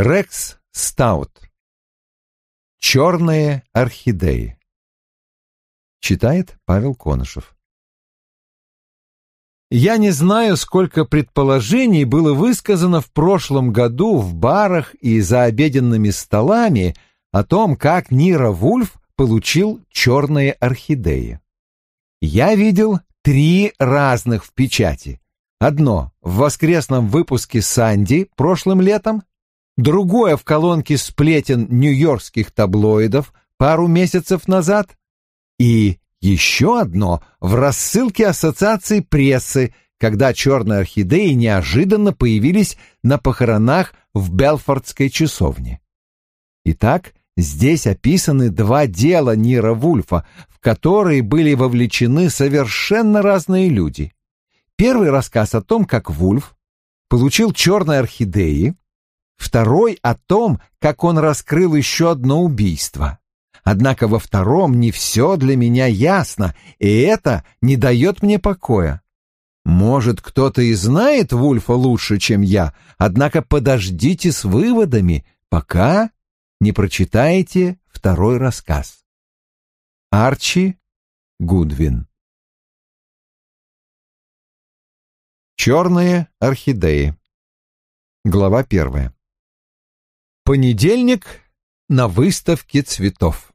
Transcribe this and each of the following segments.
Рекс Стаут. «Черные орхидеи». Читает Павел Конышев. Я не знаю, сколько предположений было высказано в прошлом году в барах и за обеденными столами о том, как Нира Вульф получил черные орхидеи. Я видел три разных в печати. Одно в воскресном выпуске «Санди» прошлым летом, другое в колонке сплетен нью-йоркских таблоидов пару месяцев назад и еще одно в рассылке Ассоциации прессы, когда черные орхидеи неожиданно появились на похоронах в Белфордской часовне. Итак, здесь описаны два дела Нира Вульфа, в которые были вовлечены совершенно разные люди. Первый рассказ о том, как Вульф получил черные орхидеи, второй о том, как он раскрыл еще одно убийство. Однако во втором не все для меня ясно, и это не дает мне покоя. Может, кто-то и знает Вульфа лучше, чем я, однако подождите с выводами, пока не прочитаете второй рассказ. Арчи Гудвин Черные орхидеи Глава первая Понедельник — на выставке цветов.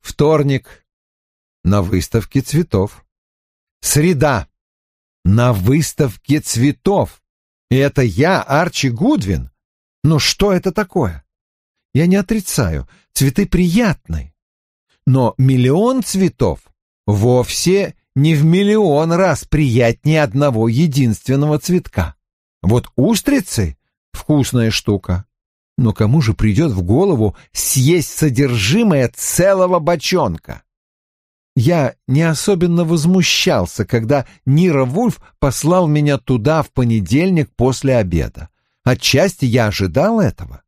Вторник — на выставке цветов. Среда — на выставке цветов. И это я, Арчи Гудвин. Но ну что это такое? Я не отрицаю, цветы приятны. Но миллион цветов вовсе не в миллион раз приятнее одного единственного цветка. Вот устрицы — вкусная штука. Но кому же придет в голову съесть содержимое целого бочонка? Я не особенно возмущался, когда Нира Вульф послал меня туда в понедельник после обеда. Отчасти я ожидал этого.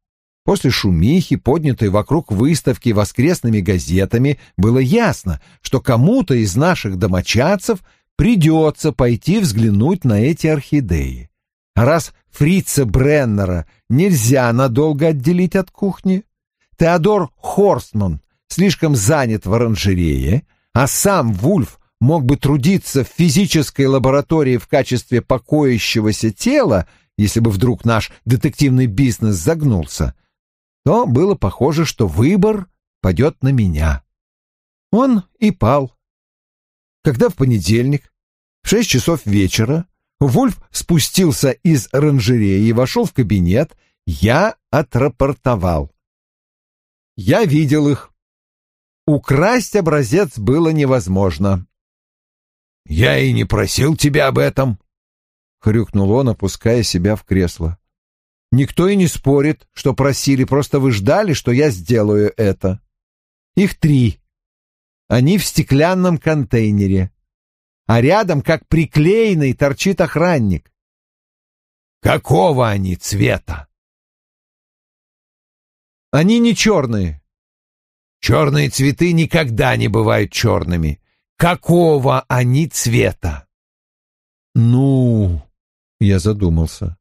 После шумихи, поднятой вокруг выставки воскресными газетами, было ясно, что кому-то из наших домочадцев придется пойти взглянуть на эти орхидеи раз фрица Бреннера нельзя надолго отделить от кухни, Теодор Хорстман слишком занят в оранжерее, а сам Вульф мог бы трудиться в физической лаборатории в качестве покоящегося тела, если бы вдруг наш детективный бизнес загнулся, то было похоже, что выбор падет на меня. Он и пал. Когда в понедельник в шесть часов вечера Вульф спустился из оранжереи и вошел в кабинет. Я отрапортовал. Я видел их. Украсть образец было невозможно. «Я и не просил тебя об этом», — хрюкнул он, опуская себя в кресло. «Никто и не спорит, что просили, просто вы ждали, что я сделаю это. Их три. Они в стеклянном контейнере а рядом, как приклеенный, торчит охранник. Какого они цвета? Они не черные. Черные цветы никогда не бывают черными. Какого они цвета? Ну, я задумался.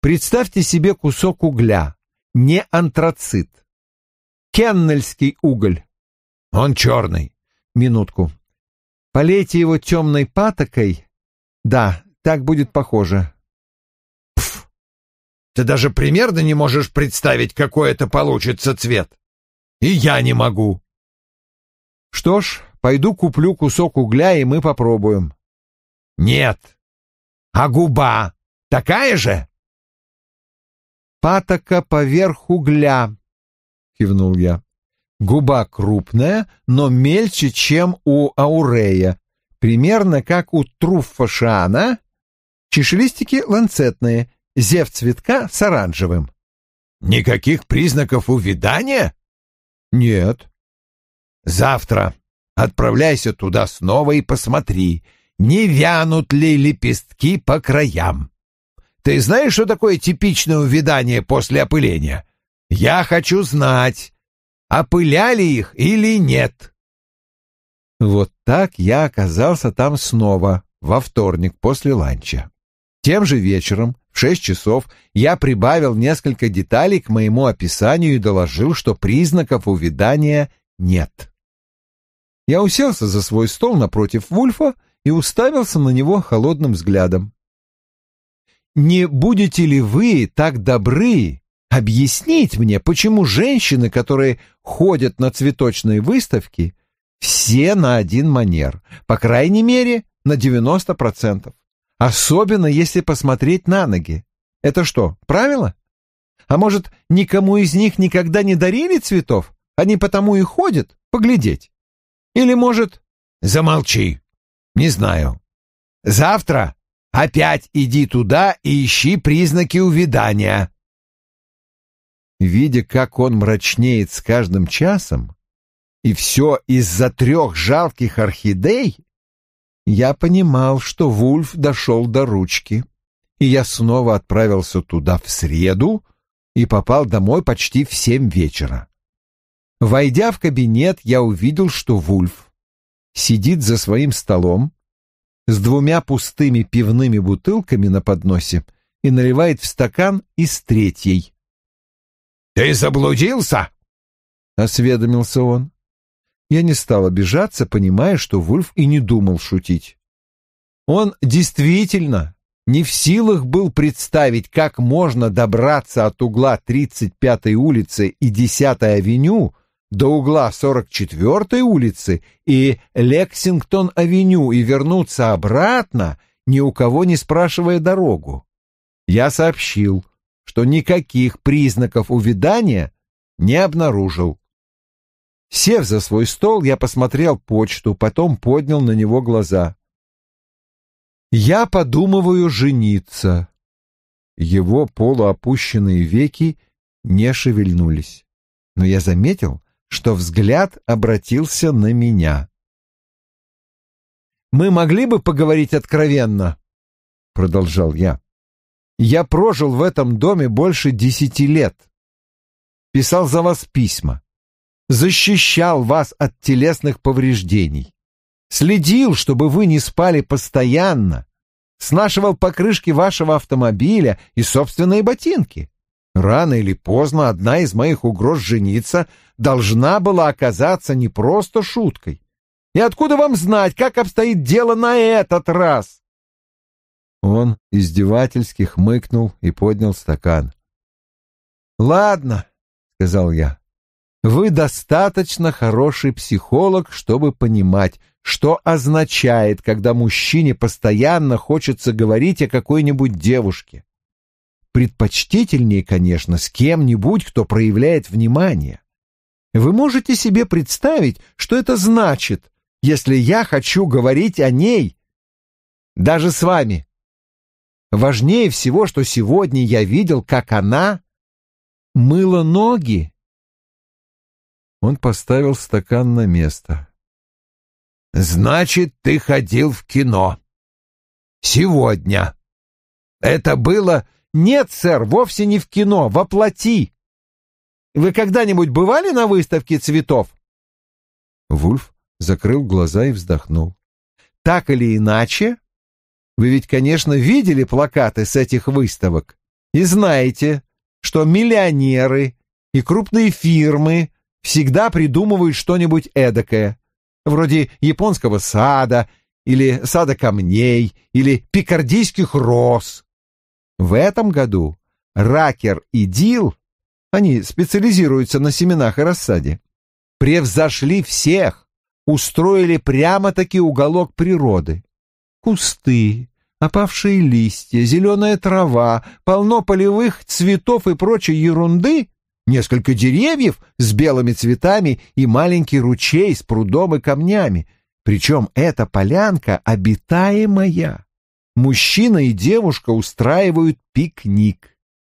Представьте себе кусок угля, не антрацит. Кеннельский уголь. Он черный. Минутку. Полейте его темной патокой. Да, так будет похоже. Пф! Ты даже примерно не можешь представить, какой это получится цвет. И я не могу. Что ж, пойду куплю кусок угля, и мы попробуем. Нет. А губа такая же? Патока поверх угля, кивнул я. Губа крупная, но мельче, чем у аурея, примерно как у труффашана. Чешелистики ланцетные, зев цветка с оранжевым. Никаких признаков увядания? Нет. Завтра отправляйся туда снова и посмотри, не вянут ли лепестки по краям. Ты знаешь, что такое типичное увядание после опыления? Я хочу знать опыляли их или нет. Вот так я оказался там снова во вторник после ланча. Тем же вечером, в шесть часов, я прибавил несколько деталей к моему описанию и доложил, что признаков увядания нет. Я уселся за свой стол напротив Вульфа и уставился на него холодным взглядом. «Не будете ли вы так добры объяснить мне, почему женщины, которые ходят на цветочные выставки, все на один манер, по крайней мере, на 90%. Особенно, если посмотреть на ноги. Это что, правило? А может, никому из них никогда не дарили цветов? Они потому и ходят поглядеть. Или, может... Замолчи. Не знаю. Завтра опять иди туда и ищи признаки увядания видя, как он мрачнеет с каждым часом, и все из-за трех жалких орхидей, я понимал, что Вульф дошел до ручки, и я снова отправился туда в среду и попал домой почти в семь вечера. Войдя в кабинет, я увидел, что Вульф сидит за своим столом с двумя пустыми пивными бутылками на подносе и наливает в стакан из третьей. «Ты заблудился?» — осведомился он. Я не стал обижаться, понимая, что Вульф и не думал шутить. Он действительно не в силах был представить, как можно добраться от угла 35-й улицы и 10-й авеню до угла 44-й улицы и Лексингтон-авеню и вернуться обратно, ни у кого не спрашивая дорогу. Я сообщил — что никаких признаков увядания не обнаружил. Сев за свой стол, я посмотрел почту, потом поднял на него глаза. «Я подумываю жениться». Его полуопущенные веки не шевельнулись, но я заметил, что взгляд обратился на меня. «Мы могли бы поговорить откровенно?» — продолжал я. Я прожил в этом доме больше десяти лет. Писал за вас письма. Защищал вас от телесных повреждений. Следил, чтобы вы не спали постоянно. Снашивал покрышки вашего автомобиля и собственные ботинки. Рано или поздно одна из моих угроз жениться должна была оказаться не просто шуткой. И откуда вам знать, как обстоит дело на этот раз? Он издевательски хмыкнул и поднял стакан. «Ладно», — сказал я, — «вы достаточно хороший психолог, чтобы понимать, что означает, когда мужчине постоянно хочется говорить о какой-нибудь девушке. Предпочтительнее, конечно, с кем-нибудь, кто проявляет внимание. Вы можете себе представить, что это значит, если я хочу говорить о ней? Даже с вами. Важнее всего, что сегодня я видел, как она мыла ноги. Он поставил стакан на место. «Значит, ты ходил в кино. Сегодня. Это было...» «Нет, сэр, вовсе не в кино, воплоти!» «Вы когда-нибудь бывали на выставке цветов?» Вульф закрыл глаза и вздохнул. «Так или иначе, вы ведь, конечно, видели плакаты с этих выставок и знаете, что миллионеры и крупные фирмы всегда придумывают что-нибудь эдакое, вроде японского сада или сада камней или пикардийских роз. В этом году Ракер и Дил, они специализируются на семенах и рассаде, превзошли всех, устроили прямо-таки уголок природы. Кусты, опавшие листья, зеленая трава, полно полевых цветов и прочей ерунды, несколько деревьев с белыми цветами и маленький ручей с прудом и камнями. Причем эта полянка обитаемая. Мужчина и девушка устраивают пикник.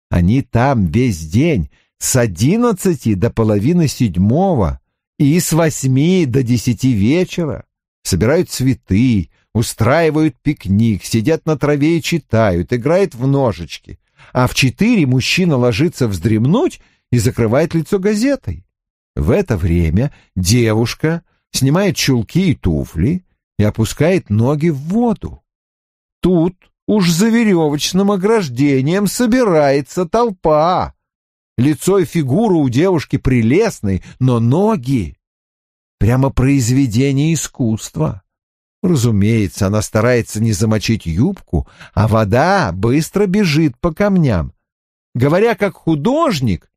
Они там весь день, с одиннадцати до половины седьмого и с восьми до десяти вечера собирают цветы, устраивают пикник, сидят на траве и читают, играют в ножечки, А в четыре мужчина ложится вздремнуть и закрывает лицо газетой. В это время девушка снимает чулки и туфли и опускает ноги в воду. Тут уж за веревочным ограждением собирается толпа. Лицо и фигура у девушки прелестны, но ноги Прямо произведение искусства. Разумеется, она старается не замочить юбку, а вода быстро бежит по камням. Говоря как художник...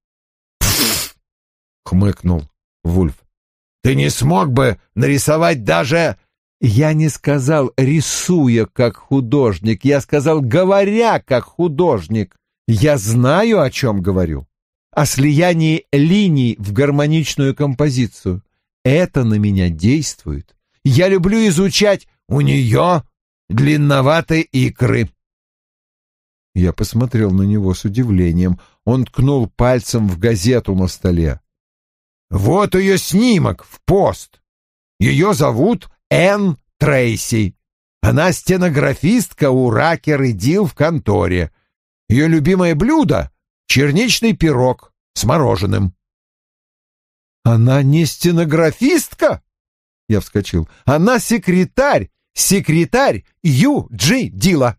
— хмыкнул Вульф. — Ты не смог бы нарисовать даже... Я не сказал «рисуя как художник», я сказал «говоря как художник». Я знаю, о чем говорю. О слиянии линий в гармоничную композицию. Это на меня действует. Я люблю изучать у нее длинноватые икры. Я посмотрел на него с удивлением. Он ткнул пальцем в газету на столе. «Вот ее снимок в пост. Ее зовут Энн Трейси. Она стенографистка у Ракер и Дил в конторе. Ее любимое блюдо — черничный пирог с мороженым». «Она не стенографистка?» Я вскочил. «Она секретарь! Секретарь Ю Джи Дила!»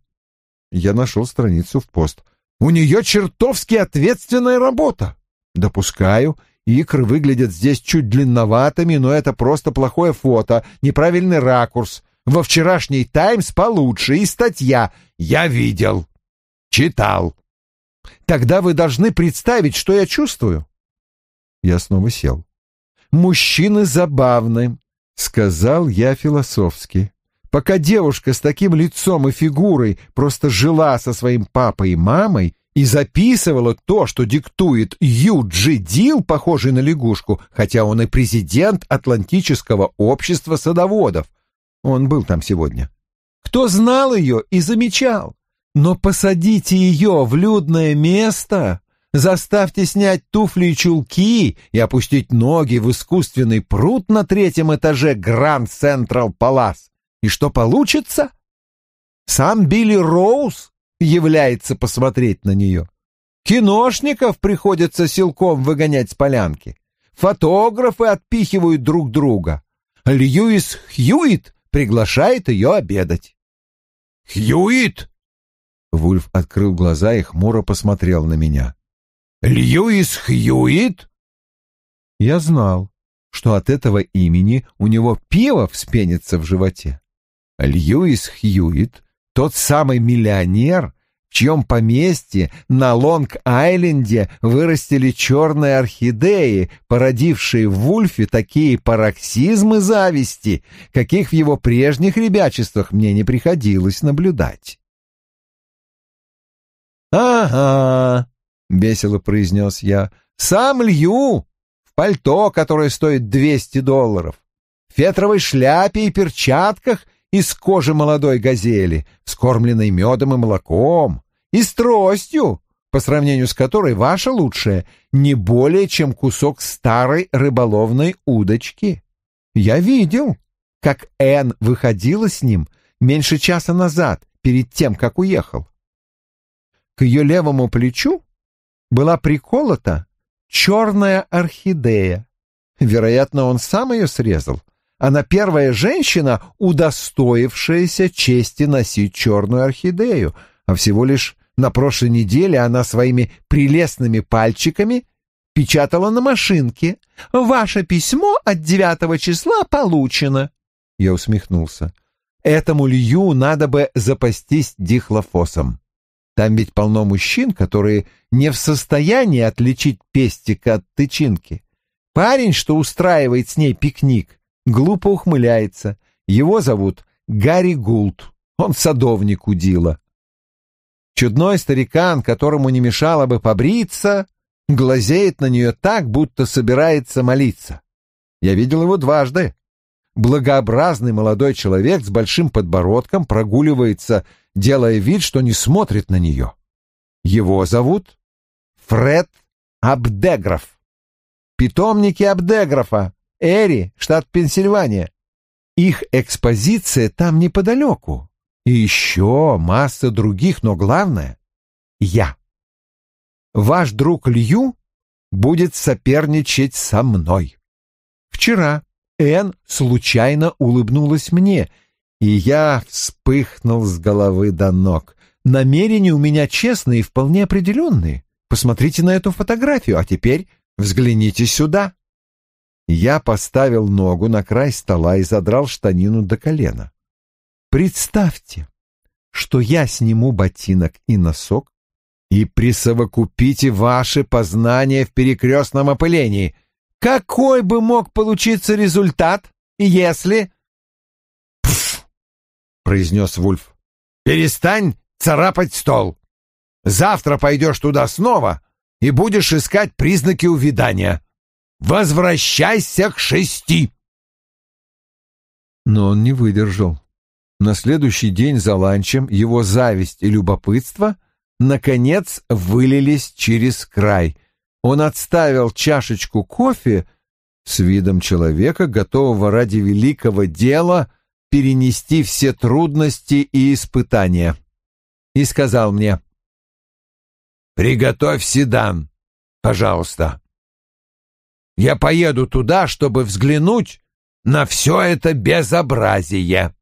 Я нашел страницу в пост. «У нее чертовски ответственная работа!» «Допускаю, икры выглядят здесь чуть длинноватыми, но это просто плохое фото, неправильный ракурс. Во вчерашний «Таймс» получше и статья. Я видел. Читал. Тогда вы должны представить, что я чувствую». Я снова сел мужчины забавны», — сказал я философски. «Пока девушка с таким лицом и фигурой просто жила со своим папой и мамой и записывала то, что диктует Юджи Дил, похожий на лягушку, хотя он и президент Атлантического общества садоводов, он был там сегодня. Кто знал ее и замечал? Но посадите ее в людное место, Заставьте снять туфли и чулки и опустить ноги в искусственный пруд на третьем этаже Гранд Централ Палас. И что получится? Сам Билли Роуз является посмотреть на нее. Киношников приходится силком выгонять с полянки. Фотографы отпихивают друг друга. Льюис Хьюит приглашает ее обедать. «Хьюит!» Вульф открыл глаза и хмуро посмотрел на меня. Льюис Хьюит? Я знал, что от этого имени у него пиво вспенится в животе. Льюис Хьюит, тот самый миллионер, в чьем поместье на Лонг-Айленде вырастили черные орхидеи, породившие в Вульфе такие пароксизмы зависти, каких в его прежних ребячествах мне не приходилось наблюдать. «Ага», весело произнес я. Сам лью в пальто, которое стоит двести долларов, в фетровой шляпе и перчатках из кожи молодой газели, скормленной медом и молоком, и с тростью, по сравнению с которой ваша лучшая не более чем кусок старой рыболовной удочки. Я видел, как Энн выходила с ним меньше часа назад, перед тем, как уехал. К ее левому плечу была приколота черная орхидея. Вероятно, он сам ее срезал. Она первая женщина, удостоившаяся чести носить черную орхидею, а всего лишь на прошлой неделе она своими прелестными пальчиками печатала на машинке. «Ваше письмо от девятого числа получено». Я усмехнулся. «Этому Лью надо бы запастись дихлофосом». Там ведь полно мужчин, которые не в состоянии отличить пестик от тычинки. Парень, что устраивает с ней пикник, глупо ухмыляется. Его зовут Гарри Гулт. Он садовник у Дила. Чудной старикан, которому не мешало бы побриться, глазеет на нее так, будто собирается молиться. Я видел его дважды благообразный молодой человек с большим подбородком прогуливается, делая вид, что не смотрит на нее. Его зовут Фред Абдегров. Питомники Абдеграфа, Эри, штат Пенсильвания. Их экспозиция там неподалеку. И еще масса других, но главное — я. Ваш друг Лью будет соперничать со мной. Вчера Энн случайно улыбнулась мне, и я вспыхнул с головы до ног. Намерения у меня честные и вполне определенные. Посмотрите на эту фотографию, а теперь взгляните сюда. Я поставил ногу на край стола и задрал штанину до колена. Представьте, что я сниму ботинок и носок и присовокупите ваши познания в перекрестном опылении — какой бы мог получиться результат, если... Пф! произнес Вульф. Перестань царапать стол. Завтра пойдешь туда снова и будешь искать признаки увядания. Возвращайся к шести. Но он не выдержал. На следующий день за ланчем его зависть и любопытство наконец вылились через край — он отставил чашечку кофе с видом человека, готового ради великого дела перенести все трудности и испытания, и сказал мне, «Приготовь седан, пожалуйста. Я поеду туда, чтобы взглянуть на все это безобразие».